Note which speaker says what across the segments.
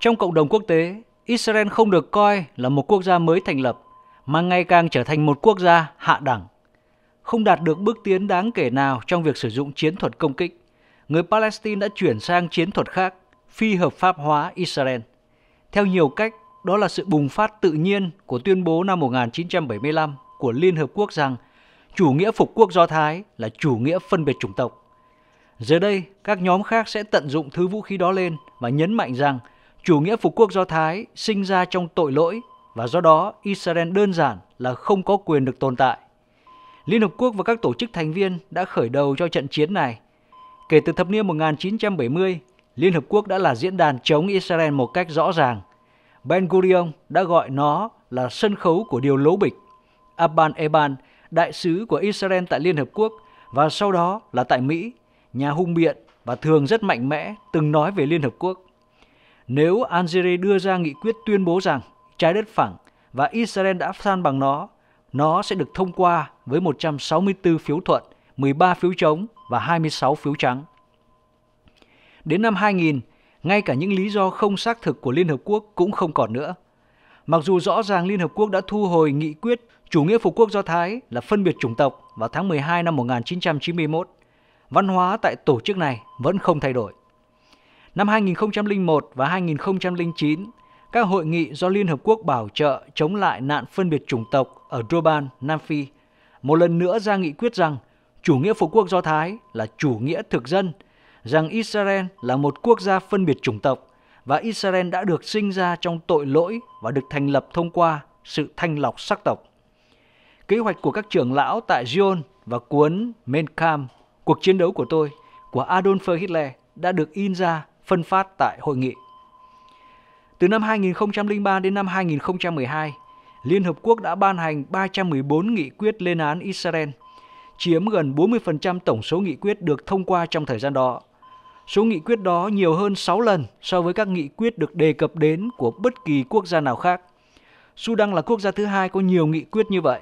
Speaker 1: Trong cộng đồng quốc tế, Israel không được coi là một quốc gia mới thành lập mà ngày càng trở thành một quốc gia hạ đẳng. Không đạt được bước tiến đáng kể nào trong việc sử dụng chiến thuật công kích, người Palestine đã chuyển sang chiến thuật khác, phi hợp pháp hóa Israel. Theo nhiều cách, đó là sự bùng phát tự nhiên của tuyên bố năm 1975 của Liên Hợp Quốc rằng chủ nghĩa phục quốc Do Thái là chủ nghĩa phân biệt chủng tộc. Giờ đây, các nhóm khác sẽ tận dụng thứ vũ khí đó lên và nhấn mạnh rằng – Chủ nghĩa phục quốc Do Thái sinh ra trong tội lỗi và do đó Israel đơn giản là không có quyền được tồn tại. Liên Hợp Quốc và các tổ chức thành viên đã khởi đầu cho trận chiến này. Kể từ thập niên 1970, Liên Hợp Quốc đã là diễn đàn chống Israel một cách rõ ràng. Ben Gurion đã gọi nó là sân khấu của điều lố bịch. Aban Eban, đại sứ của Israel tại Liên Hợp Quốc và sau đó là tại Mỹ, nhà hung biện và thường rất mạnh mẽ từng nói về Liên Hợp Quốc. Nếu Algeria đưa ra nghị quyết tuyên bố rằng trái đất phẳng và Israel đã san bằng nó, nó sẽ được thông qua với 164 phiếu thuận, 13 phiếu chống và 26 phiếu trắng. Đến năm 2000, ngay cả những lý do không xác thực của Liên Hợp Quốc cũng không còn nữa. Mặc dù rõ ràng Liên Hợp Quốc đã thu hồi nghị quyết chủ nghĩa phục quốc Do Thái là phân biệt chủng tộc vào tháng 12 năm 1991, văn hóa tại tổ chức này vẫn không thay đổi. Năm 2001 và 2009, các hội nghị do Liên Hợp Quốc bảo trợ chống lại nạn phân biệt chủng tộc ở Durban, Nam Phi, một lần nữa ra nghị quyết rằng chủ nghĩa phục quốc Do Thái là chủ nghĩa thực dân, rằng Israel là một quốc gia phân biệt chủng tộc và Israel đã được sinh ra trong tội lỗi và được thành lập thông qua sự thanh lọc sắc tộc. Kế hoạch của các trưởng lão tại Zion và cuốn Mein Kampf, Cuộc chiến đấu của tôi, của Adolf Hitler đã được in ra phân phát tại hội nghị. Từ năm 2003 đến năm 2012, Liên Hợp Quốc đã ban hành 314 nghị quyết lên án Israel, chiếm gần 40% tổng số nghị quyết được thông qua trong thời gian đó. Số nghị quyết đó nhiều hơn 6 lần so với các nghị quyết được đề cập đến của bất kỳ quốc gia nào khác. Sudan là quốc gia thứ hai có nhiều nghị quyết như vậy.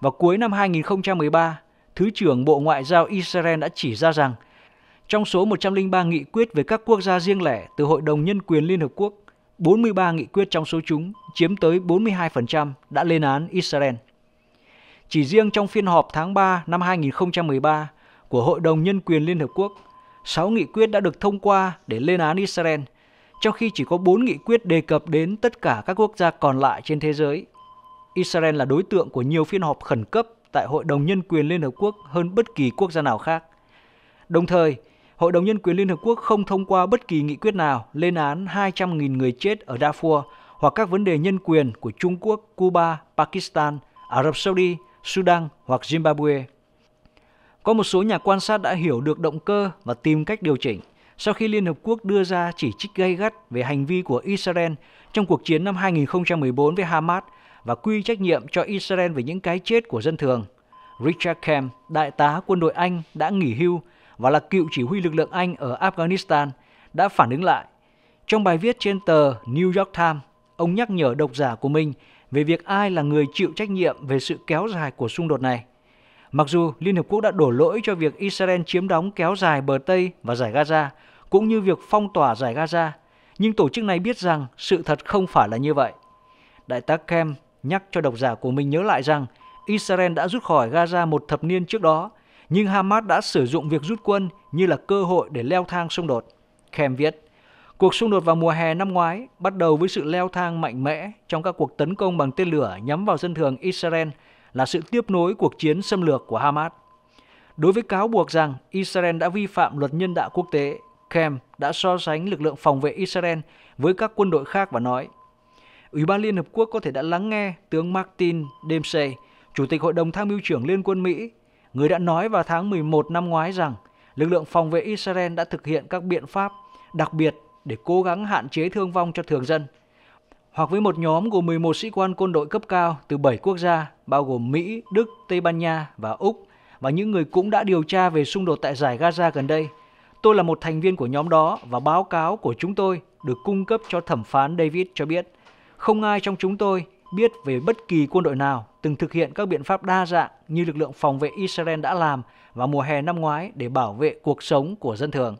Speaker 1: Và cuối năm 2013, Thứ trưởng Bộ Ngoại giao Israel đã chỉ ra rằng trong số 103 nghị quyết về các quốc gia riêng lẻ từ Hội đồng Nhân quyền Liên Hợp Quốc, 43 nghị quyết trong số chúng chiếm tới 42% đã lên án Israel. Chỉ riêng trong phiên họp tháng 3 năm 2013 của Hội đồng Nhân quyền Liên Hợp Quốc, 6 nghị quyết đã được thông qua để lên án Israel, trong khi chỉ có 4 nghị quyết đề cập đến tất cả các quốc gia còn lại trên thế giới. Israel là đối tượng của nhiều phiên họp khẩn cấp tại Hội đồng Nhân quyền Liên Hợp Quốc hơn bất kỳ quốc gia nào khác. Đồng thời, Hội đồng Nhân quyền Liên Hợp Quốc không thông qua bất kỳ nghị quyết nào lên án 200.000 người chết ở Darfur hoặc các vấn đề nhân quyền của Trung Quốc, Cuba, Pakistan, Ả Rập Saudi, Sudan hoặc Zimbabwe. Có một số nhà quan sát đã hiểu được động cơ và tìm cách điều chỉnh sau khi Liên Hợp Quốc đưa ra chỉ trích gay gắt về hành vi của Israel trong cuộc chiến năm 2014 với Hamas và quy trách nhiệm cho Israel về những cái chết của dân thường. Richard Kemp, đại tá quân đội Anh đã nghỉ hưu và là cựu chỉ huy lực lượng Anh ở Afghanistan, đã phản ứng lại. Trong bài viết trên tờ New York Times, ông nhắc nhở độc giả của mình về việc ai là người chịu trách nhiệm về sự kéo dài của xung đột này. Mặc dù Liên Hợp Quốc đã đổ lỗi cho việc Israel chiếm đóng kéo dài bờ Tây và giải Gaza, cũng như việc phong tỏa giải Gaza, nhưng tổ chức này biết rằng sự thật không phải là như vậy. Đại tá Kem nhắc cho độc giả của mình nhớ lại rằng Israel đã rút khỏi Gaza một thập niên trước đó nhưng Hamas đã sử dụng việc rút quân như là cơ hội để leo thang xung đột. Khem viết, cuộc xung đột vào mùa hè năm ngoái bắt đầu với sự leo thang mạnh mẽ trong các cuộc tấn công bằng tên lửa nhắm vào dân thường Israel là sự tiếp nối cuộc chiến xâm lược của Hamas. Đối với cáo buộc rằng Israel đã vi phạm luật nhân đạo quốc tế, Kem đã so sánh lực lượng phòng vệ Israel với các quân đội khác và nói Ủy ban Liên Hợp Quốc có thể đã lắng nghe tướng Martin Dempsey, Chủ tịch Hội đồng Tham mưu trưởng Liên quân Mỹ Người đã nói vào tháng 11 năm ngoái rằng lực lượng phòng vệ Israel đã thực hiện các biện pháp đặc biệt để cố gắng hạn chế thương vong cho thường dân. Hoặc với một nhóm gồm 11 sĩ quan quân đội cấp cao từ 7 quốc gia, bao gồm Mỹ, Đức, Tây Ban Nha và Úc, và những người cũng đã điều tra về xung đột tại giải Gaza gần đây. Tôi là một thành viên của nhóm đó và báo cáo của chúng tôi được cung cấp cho thẩm phán David cho biết. Không ai trong chúng tôi biết về bất kỳ quân đội nào từng thực hiện các biện pháp đa dạng như lực lượng phòng vệ Israel đã làm vào mùa hè năm ngoái để bảo vệ cuộc sống của dân thường.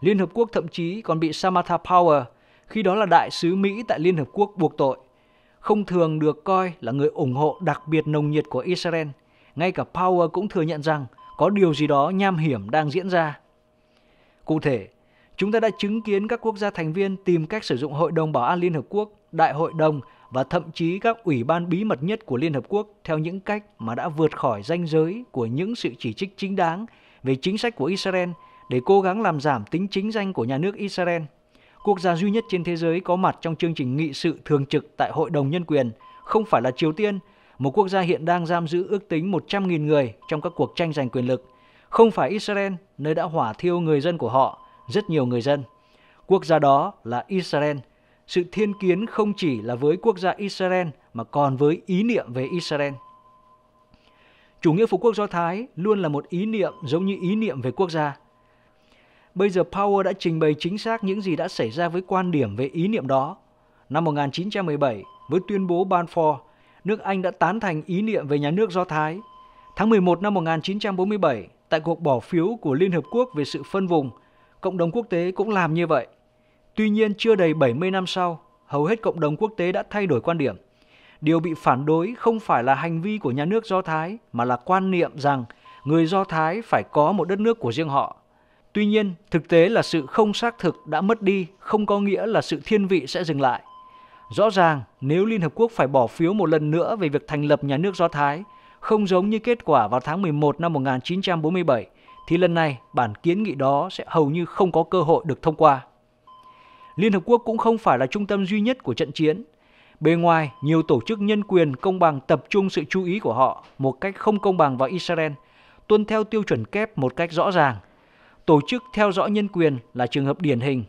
Speaker 1: Liên Hợp Quốc thậm chí còn bị Samantha Power, khi đó là đại sứ Mỹ tại Liên Hợp Quốc buộc tội, không thường được coi là người ủng hộ đặc biệt nồng nhiệt của Israel. Ngay cả Power cũng thừa nhận rằng có điều gì đó nham hiểm đang diễn ra. Cụ thể, chúng ta đã chứng kiến các quốc gia thành viên tìm cách sử dụng Hội đồng Bảo an Liên Hợp Quốc, Đại hội đồng và thậm chí các ủy ban bí mật nhất của Liên Hợp Quốc theo những cách mà đã vượt khỏi ranh giới của những sự chỉ trích chính đáng về chính sách của Israel để cố gắng làm giảm tính chính danh của nhà nước Israel. Quốc gia duy nhất trên thế giới có mặt trong chương trình nghị sự thường trực tại Hội đồng Nhân quyền không phải là Triều Tiên, một quốc gia hiện đang giam giữ ước tính 100.000 người trong các cuộc tranh giành quyền lực, không phải Israel, nơi đã hỏa thiêu người dân của họ, rất nhiều người dân. Quốc gia đó là Israel, sự thiên kiến không chỉ là với quốc gia Israel mà còn với ý niệm về Israel. Chủ nghĩa phú quốc Do Thái luôn là một ý niệm giống như ý niệm về quốc gia. Bây giờ Power đã trình bày chính xác những gì đã xảy ra với quan điểm về ý niệm đó. Năm 1917, với tuyên bố Balfour, nước Anh đã tán thành ý niệm về nhà nước Do Thái. Tháng 11 năm 1947, tại cuộc bỏ phiếu của Liên Hợp Quốc về sự phân vùng, cộng đồng quốc tế cũng làm như vậy – Tuy nhiên, chưa đầy 70 năm sau, hầu hết cộng đồng quốc tế đã thay đổi quan điểm. Điều bị phản đối không phải là hành vi của nhà nước Do Thái mà là quan niệm rằng người Do Thái phải có một đất nước của riêng họ. Tuy nhiên, thực tế là sự không xác thực đã mất đi không có nghĩa là sự thiên vị sẽ dừng lại. Rõ ràng, nếu Liên Hợp Quốc phải bỏ phiếu một lần nữa về việc thành lập nhà nước Do Thái, không giống như kết quả vào tháng 11 năm 1947, thì lần này bản kiến nghị đó sẽ hầu như không có cơ hội được thông qua. Liên Hợp Quốc cũng không phải là trung tâm duy nhất của trận chiến. Bề ngoài, nhiều tổ chức nhân quyền công bằng tập trung sự chú ý của họ một cách không công bằng vào Israel, tuân theo tiêu chuẩn kép một cách rõ ràng. Tổ chức theo dõi nhân quyền là trường hợp điển hình.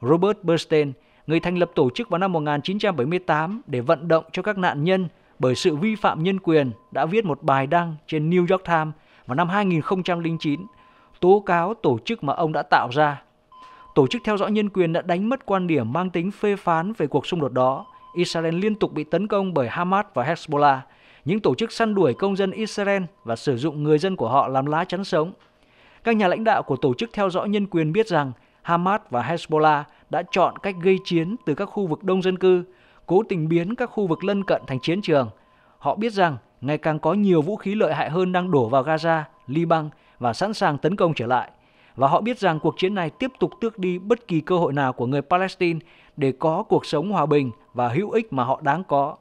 Speaker 1: Robert Bernstein, người thành lập tổ chức vào năm 1978 để vận động cho các nạn nhân bởi sự vi phạm nhân quyền đã viết một bài đăng trên New York Times vào năm 2009 tố cáo tổ chức mà ông đã tạo ra tổ chức theo dõi nhân quyền đã đánh mất quan điểm mang tính phê phán về cuộc xung đột đó. Israel liên tục bị tấn công bởi Hamas và Hezbollah, những tổ chức săn đuổi công dân Israel và sử dụng người dân của họ làm lá chắn sống. Các nhà lãnh đạo của tổ chức theo dõi nhân quyền biết rằng Hamas và Hezbollah đã chọn cách gây chiến từ các khu vực đông dân cư, cố tình biến các khu vực lân cận thành chiến trường. Họ biết rằng ngày càng có nhiều vũ khí lợi hại hơn đang đổ vào Gaza, Liban và sẵn sàng tấn công trở lại và họ biết rằng cuộc chiến này tiếp tục tước đi bất kỳ cơ hội nào của người Palestine để có cuộc sống hòa bình và hữu ích mà họ đáng có.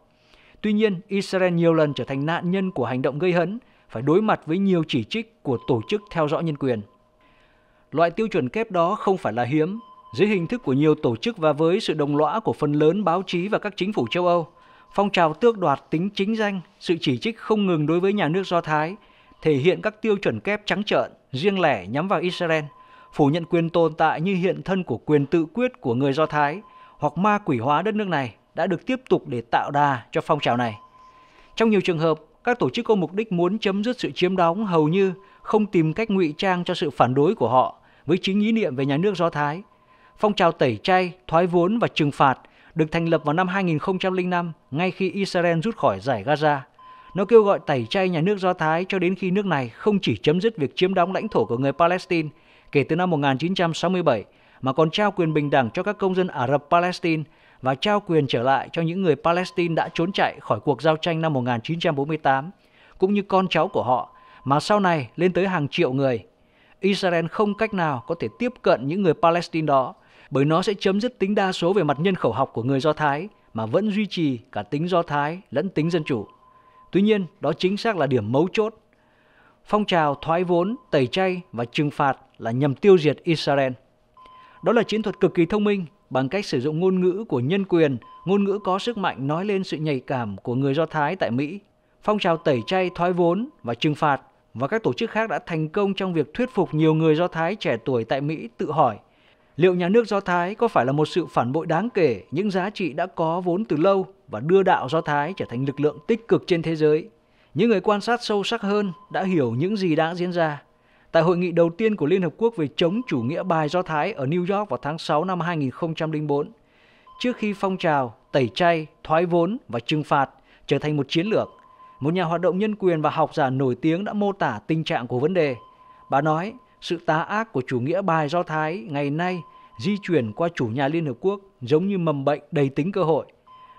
Speaker 1: Tuy nhiên, Israel nhiều lần trở thành nạn nhân của hành động gây hấn, phải đối mặt với nhiều chỉ trích của tổ chức theo dõi nhân quyền. Loại tiêu chuẩn kép đó không phải là hiếm. Dưới hình thức của nhiều tổ chức và với sự đồng lõa của phần lớn báo chí và các chính phủ châu Âu, phong trào tước đoạt tính chính danh, sự chỉ trích không ngừng đối với nhà nước Do Thái – thể hiện các tiêu chuẩn kép trắng trợn, riêng lẻ nhắm vào Israel, phủ nhận quyền tồn tại như hiện thân của quyền tự quyết của người Do Thái hoặc ma quỷ hóa đất nước này đã được tiếp tục để tạo đà cho phong trào này. Trong nhiều trường hợp, các tổ chức có mục đích muốn chấm dứt sự chiếm đóng hầu như không tìm cách ngụy trang cho sự phản đối của họ với chính ý niệm về nhà nước Do Thái. Phong trào tẩy chay, thoái vốn và trừng phạt được thành lập vào năm 2005 ngay khi Israel rút khỏi giải Gaza. Nó kêu gọi tẩy chay nhà nước Do Thái cho đến khi nước này không chỉ chấm dứt việc chiếm đóng lãnh thổ của người Palestine kể từ năm 1967 mà còn trao quyền bình đẳng cho các công dân Ả Rập Palestine và trao quyền trở lại cho những người Palestine đã trốn chạy khỏi cuộc giao tranh năm 1948 cũng như con cháu của họ mà sau này lên tới hàng triệu người. Israel không cách nào có thể tiếp cận những người Palestine đó bởi nó sẽ chấm dứt tính đa số về mặt nhân khẩu học của người Do Thái mà vẫn duy trì cả tính Do Thái lẫn tính dân chủ. Tuy nhiên, đó chính xác là điểm mấu chốt. Phong trào thoái vốn, tẩy chay và trừng phạt là nhằm tiêu diệt Israel. Đó là chiến thuật cực kỳ thông minh bằng cách sử dụng ngôn ngữ của nhân quyền, ngôn ngữ có sức mạnh nói lên sự nhạy cảm của người Do Thái tại Mỹ. Phong trào tẩy chay, thoái vốn và trừng phạt và các tổ chức khác đã thành công trong việc thuyết phục nhiều người Do Thái trẻ tuổi tại Mỹ tự hỏi liệu nhà nước Do Thái có phải là một sự phản bội đáng kể những giá trị đã có vốn từ lâu và đưa đạo Do Thái trở thành lực lượng tích cực trên thế giới? Những người quan sát sâu sắc hơn đã hiểu những gì đã diễn ra. Tại hội nghị đầu tiên của Liên Hợp Quốc về chống chủ nghĩa bài Do Thái ở New York vào tháng 6 năm 2004, trước khi phong trào tẩy chay, thoái vốn và trừng phạt trở thành một chiến lược, một nhà hoạt động nhân quyền và học giả nổi tiếng đã mô tả tình trạng của vấn đề. Bà nói, sự tá ác của chủ nghĩa bài Do Thái ngày nay di chuyển qua chủ nhà Liên Hợp Quốc giống như mầm bệnh đầy tính cơ hội.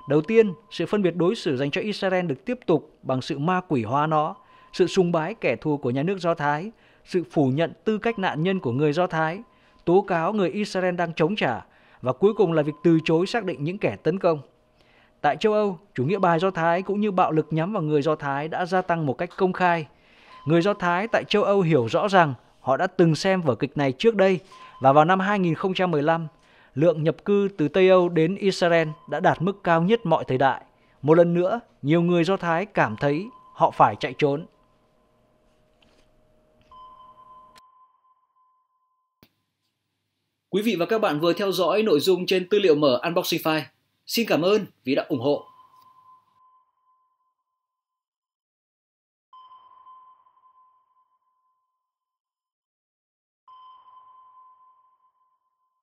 Speaker 1: Đầu tiên, sự phân biệt đối xử dành cho Israel được tiếp tục bằng sự ma quỷ hóa nó, sự sùng bái kẻ thù của nhà nước Do Thái, sự phủ nhận tư cách nạn nhân của người Do Thái, tố cáo người Israel đang chống trả và cuối cùng là việc từ chối xác định những kẻ tấn công. Tại châu Âu, chủ nghĩa bài Do Thái cũng như bạo lực nhắm vào người Do Thái đã gia tăng một cách công khai. Người Do Thái tại châu Âu hiểu rõ rằng Họ đã từng xem vở kịch này trước đây và vào năm 2015, lượng nhập cư từ Tây Âu đến Israel đã đạt mức cao nhất mọi thời đại. Một lần nữa, nhiều người Do Thái cảm thấy họ phải chạy trốn. Quý vị và các bạn vừa theo dõi nội dung trên tư liệu mở Unboxing File. Xin cảm ơn vì đã ủng hộ.